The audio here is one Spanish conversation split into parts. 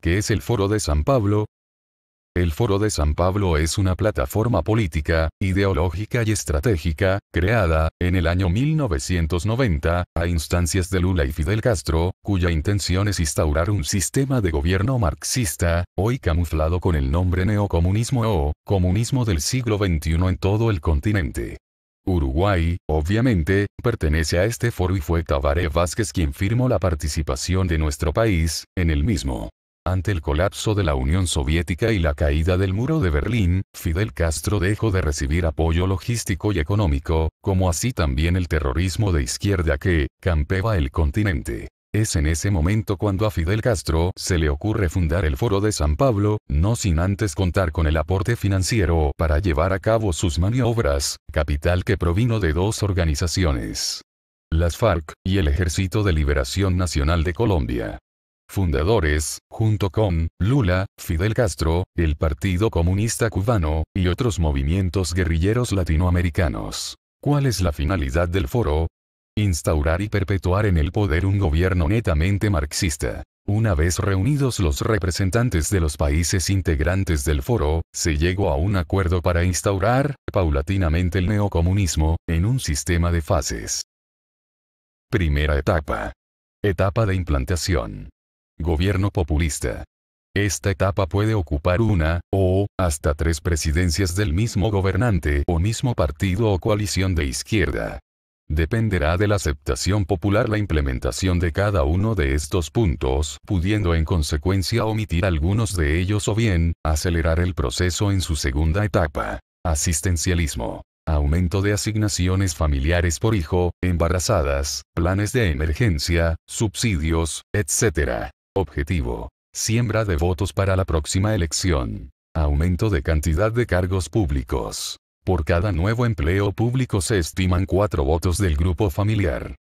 ¿Qué es el Foro de San Pablo. El Foro de San Pablo es una plataforma política, ideológica y estratégica, creada, en el año 1990, a instancias de Lula y Fidel Castro, cuya intención es instaurar un sistema de gobierno marxista, hoy camuflado con el nombre neocomunismo o, comunismo del siglo XXI en todo el continente. Uruguay, obviamente, pertenece a este foro y fue Tabaré Vázquez quien firmó la participación de nuestro país, en el mismo. Ante el colapso de la Unión Soviética y la caída del muro de Berlín, Fidel Castro dejó de recibir apoyo logístico y económico, como así también el terrorismo de izquierda que campeaba el continente. Es en ese momento cuando a Fidel Castro se le ocurre fundar el Foro de San Pablo, no sin antes contar con el aporte financiero para llevar a cabo sus maniobras, capital que provino de dos organizaciones. Las FARC y el Ejército de Liberación Nacional de Colombia fundadores, junto con Lula, Fidel Castro, el Partido Comunista Cubano, y otros movimientos guerrilleros latinoamericanos. ¿Cuál es la finalidad del foro? Instaurar y perpetuar en el poder un gobierno netamente marxista. Una vez reunidos los representantes de los países integrantes del foro, se llegó a un acuerdo para instaurar, paulatinamente el neocomunismo, en un sistema de fases. Primera etapa. Etapa de implantación. Gobierno populista. Esta etapa puede ocupar una, o, hasta tres presidencias del mismo gobernante o mismo partido o coalición de izquierda. Dependerá de la aceptación popular la implementación de cada uno de estos puntos, pudiendo en consecuencia omitir algunos de ellos o bien, acelerar el proceso en su segunda etapa. Asistencialismo aumento de asignaciones familiares por hijo, embarazadas, planes de emergencia, subsidios, etc. Objetivo. Siembra de votos para la próxima elección. Aumento de cantidad de cargos públicos. Por cada nuevo empleo público se estiman cuatro votos del grupo familiar.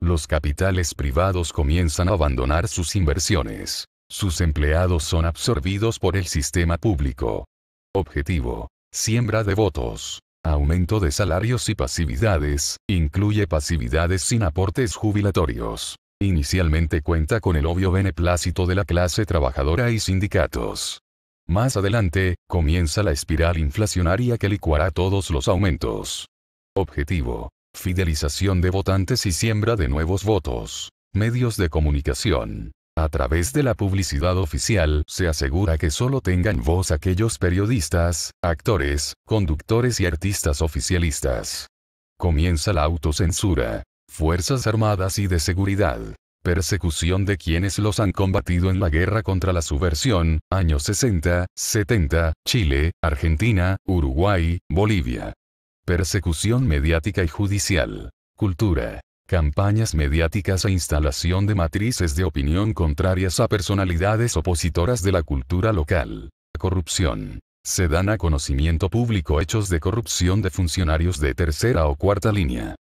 Los capitales privados comienzan a abandonar sus inversiones. Sus empleados son absorbidos por el sistema público. Objetivo. Siembra de votos. Aumento de salarios y pasividades, incluye pasividades sin aportes jubilatorios. Inicialmente cuenta con el obvio beneplácito de la clase trabajadora y sindicatos. Más adelante, comienza la espiral inflacionaria que licuará todos los aumentos. Objetivo. Fidelización de votantes y siembra de nuevos votos. Medios de comunicación. A través de la publicidad oficial, se asegura que solo tengan voz aquellos periodistas, actores, conductores y artistas oficialistas. Comienza la autocensura. Fuerzas Armadas y de Seguridad. Persecución de quienes los han combatido en la guerra contra la subversión, años 60, 70, Chile, Argentina, Uruguay, Bolivia. Persecución mediática y judicial. Cultura. Campañas mediáticas e instalación de matrices de opinión contrarias a personalidades opositoras de la cultura local. Corrupción. Se dan a conocimiento público hechos de corrupción de funcionarios de tercera o cuarta línea.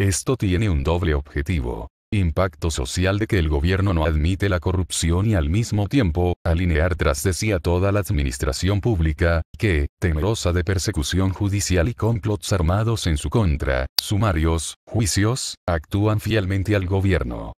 Esto tiene un doble objetivo. Impacto social de que el gobierno no admite la corrupción y al mismo tiempo, alinear tras de sí a toda la administración pública, que, temerosa de persecución judicial y complots armados en su contra, sumarios, juicios, actúan fielmente al gobierno.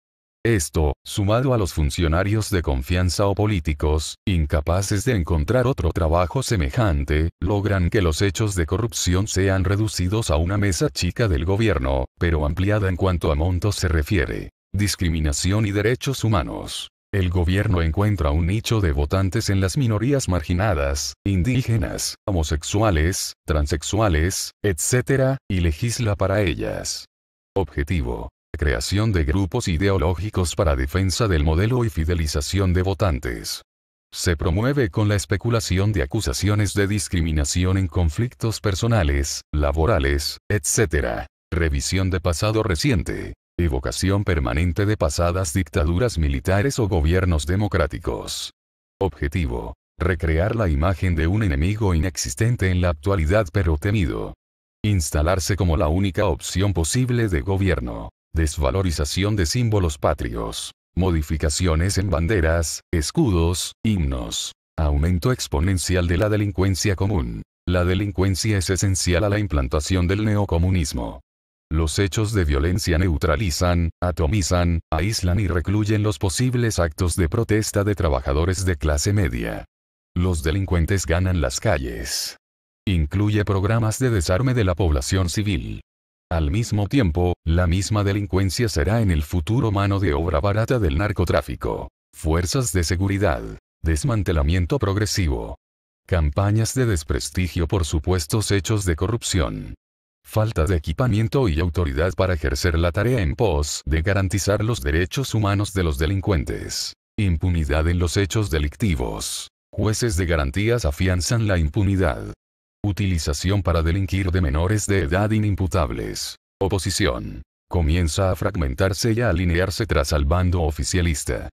Esto, sumado a los funcionarios de confianza o políticos, incapaces de encontrar otro trabajo semejante, logran que los hechos de corrupción sean reducidos a una mesa chica del gobierno, pero ampliada en cuanto a montos se refiere. Discriminación y derechos humanos. El gobierno encuentra un nicho de votantes en las minorías marginadas, indígenas, homosexuales, transexuales, etc., y legisla para ellas. Objetivo creación de grupos ideológicos para defensa del modelo y fidelización de votantes. Se promueve con la especulación de acusaciones de discriminación en conflictos personales, laborales, etc. Revisión de pasado reciente. Evocación permanente de pasadas dictaduras militares o gobiernos democráticos. Objetivo. Recrear la imagen de un enemigo inexistente en la actualidad pero temido. Instalarse como la única opción posible de gobierno desvalorización de símbolos patrios, modificaciones en banderas, escudos, himnos, aumento exponencial de la delincuencia común. La delincuencia es esencial a la implantación del neocomunismo. Los hechos de violencia neutralizan, atomizan, aíslan y recluyen los posibles actos de protesta de trabajadores de clase media. Los delincuentes ganan las calles. Incluye programas de desarme de la población civil, al mismo tiempo, la misma delincuencia será en el futuro mano de obra barata del narcotráfico. Fuerzas de seguridad. Desmantelamiento progresivo. Campañas de desprestigio por supuestos hechos de corrupción. Falta de equipamiento y autoridad para ejercer la tarea en pos de garantizar los derechos humanos de los delincuentes. Impunidad en los hechos delictivos. Jueces de garantías afianzan la impunidad. Utilización para delinquir de menores de edad inimputables. Oposición. Comienza a fragmentarse y a alinearse tras al bando oficialista.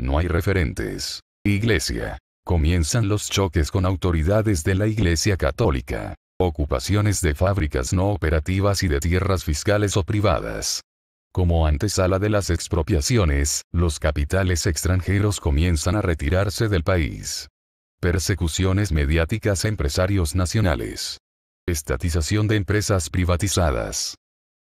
No hay referentes. Iglesia. Comienzan los choques con autoridades de la Iglesia Católica. Ocupaciones de fábricas no operativas y de tierras fiscales o privadas. Como antesala de las expropiaciones, los capitales extranjeros comienzan a retirarse del país. Persecuciones mediáticas a empresarios nacionales. Estatización de empresas privatizadas.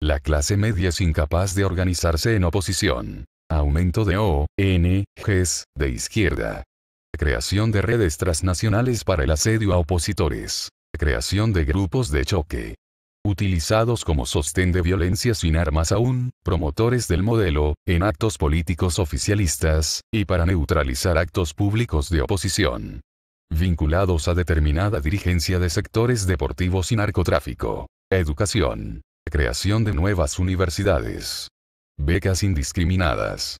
La clase media es incapaz de organizarse en oposición. Aumento de O, de izquierda. Creación de redes transnacionales para el asedio a opositores. Creación de grupos de choque. Utilizados como sostén de violencia sin armas aún, promotores del modelo, en actos políticos oficialistas, y para neutralizar actos públicos de oposición vinculados a determinada dirigencia de sectores deportivos y narcotráfico, educación, creación de nuevas universidades, becas indiscriminadas,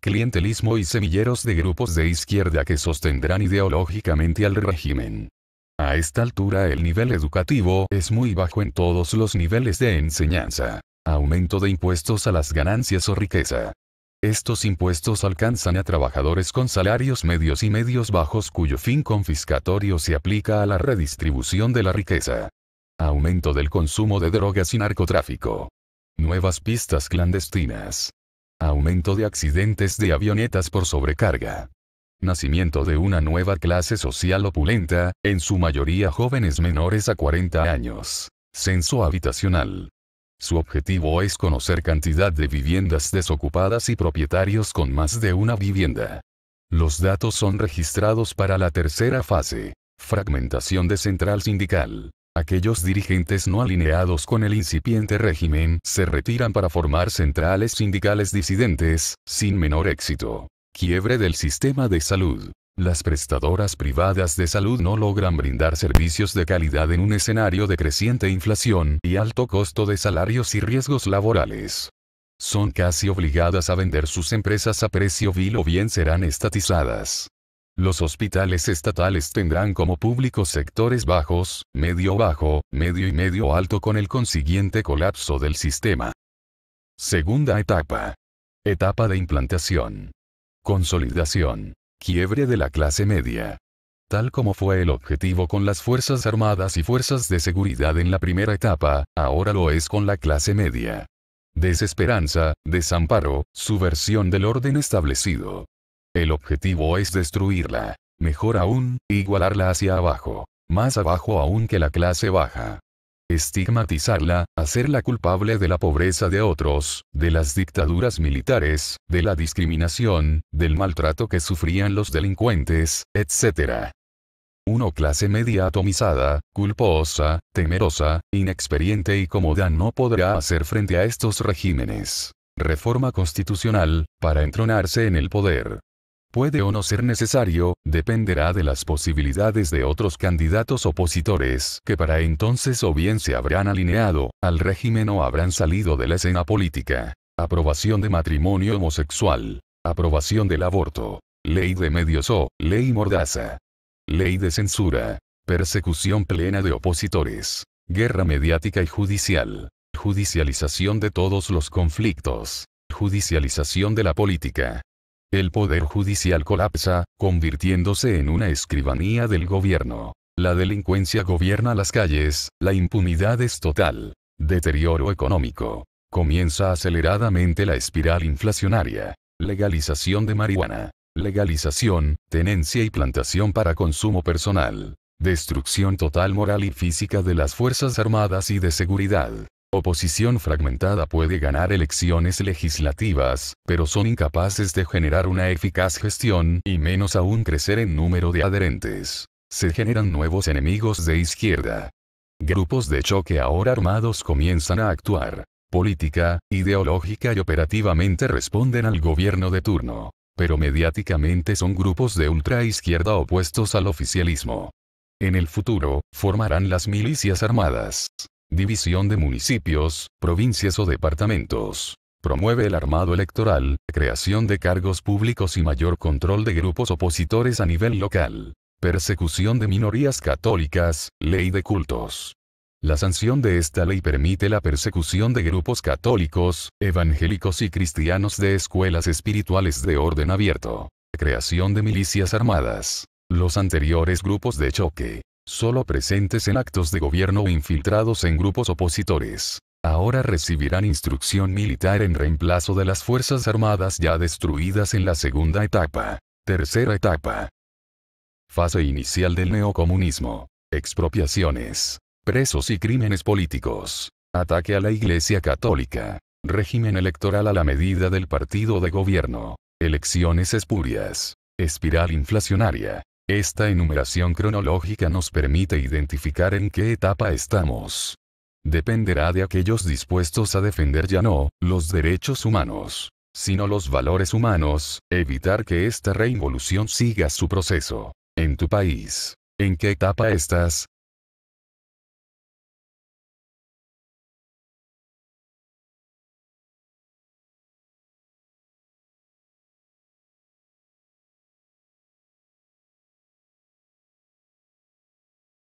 clientelismo y semilleros de grupos de izquierda que sostendrán ideológicamente al régimen. A esta altura el nivel educativo es muy bajo en todos los niveles de enseñanza. Aumento de impuestos a las ganancias o riqueza. Estos impuestos alcanzan a trabajadores con salarios medios y medios bajos cuyo fin confiscatorio se aplica a la redistribución de la riqueza. Aumento del consumo de drogas y narcotráfico. Nuevas pistas clandestinas. Aumento de accidentes de avionetas por sobrecarga. Nacimiento de una nueva clase social opulenta, en su mayoría jóvenes menores a 40 años. Censo habitacional. Su objetivo es conocer cantidad de viviendas desocupadas y propietarios con más de una vivienda. Los datos son registrados para la tercera fase. Fragmentación de central sindical. Aquellos dirigentes no alineados con el incipiente régimen se retiran para formar centrales sindicales disidentes, sin menor éxito. Quiebre del sistema de salud. Las prestadoras privadas de salud no logran brindar servicios de calidad en un escenario de creciente inflación y alto costo de salarios y riesgos laborales. Son casi obligadas a vender sus empresas a precio vil o bien serán estatizadas. Los hospitales estatales tendrán como públicos sectores bajos, medio bajo, medio y medio alto con el consiguiente colapso del sistema. Segunda etapa. Etapa de implantación. Consolidación quiebre de la clase media. Tal como fue el objetivo con las Fuerzas Armadas y Fuerzas de Seguridad en la primera etapa, ahora lo es con la clase media. Desesperanza, desamparo, subversión del orden establecido. El objetivo es destruirla. Mejor aún, igualarla hacia abajo. Más abajo aún que la clase baja estigmatizarla, hacerla culpable de la pobreza de otros, de las dictaduras militares, de la discriminación, del maltrato que sufrían los delincuentes, etc. Uno clase media atomizada, culposa, temerosa, inexperiente y cómoda no podrá hacer frente a estos regímenes. Reforma constitucional, para entronarse en el poder puede o no ser necesario, dependerá de las posibilidades de otros candidatos opositores que para entonces o bien se habrán alineado al régimen o habrán salido de la escena política. Aprobación de matrimonio homosexual. Aprobación del aborto. Ley de medios o, ley mordaza. Ley de censura. Persecución plena de opositores. Guerra mediática y judicial. Judicialización de todos los conflictos. Judicialización de la política. El poder judicial colapsa, convirtiéndose en una escribanía del gobierno. La delincuencia gobierna las calles, la impunidad es total. Deterioro económico. Comienza aceleradamente la espiral inflacionaria. Legalización de marihuana. Legalización, tenencia y plantación para consumo personal. Destrucción total moral y física de las Fuerzas Armadas y de Seguridad oposición fragmentada puede ganar elecciones legislativas, pero son incapaces de generar una eficaz gestión y menos aún crecer en número de adherentes. Se generan nuevos enemigos de izquierda. Grupos de choque ahora armados comienzan a actuar. Política, ideológica y operativamente responden al gobierno de turno. Pero mediáticamente son grupos de ultraizquierda opuestos al oficialismo. En el futuro, formarán las milicias armadas división de municipios, provincias o departamentos. Promueve el armado electoral, creación de cargos públicos y mayor control de grupos opositores a nivel local. Persecución de minorías católicas, ley de cultos. La sanción de esta ley permite la persecución de grupos católicos, evangélicos y cristianos de escuelas espirituales de orden abierto. Creación de milicias armadas. Los anteriores grupos de choque solo presentes en actos de gobierno o infiltrados en grupos opositores. Ahora recibirán instrucción militar en reemplazo de las Fuerzas Armadas ya destruidas en la segunda etapa. Tercera etapa. Fase inicial del neocomunismo. Expropiaciones. Presos y crímenes políticos. Ataque a la Iglesia Católica. Régimen electoral a la medida del partido de gobierno. Elecciones espurias. Espiral inflacionaria. Esta enumeración cronológica nos permite identificar en qué etapa estamos. Dependerá de aquellos dispuestos a defender ya no los derechos humanos, sino los valores humanos, evitar que esta reinvolución siga su proceso. En tu país, ¿en qué etapa estás?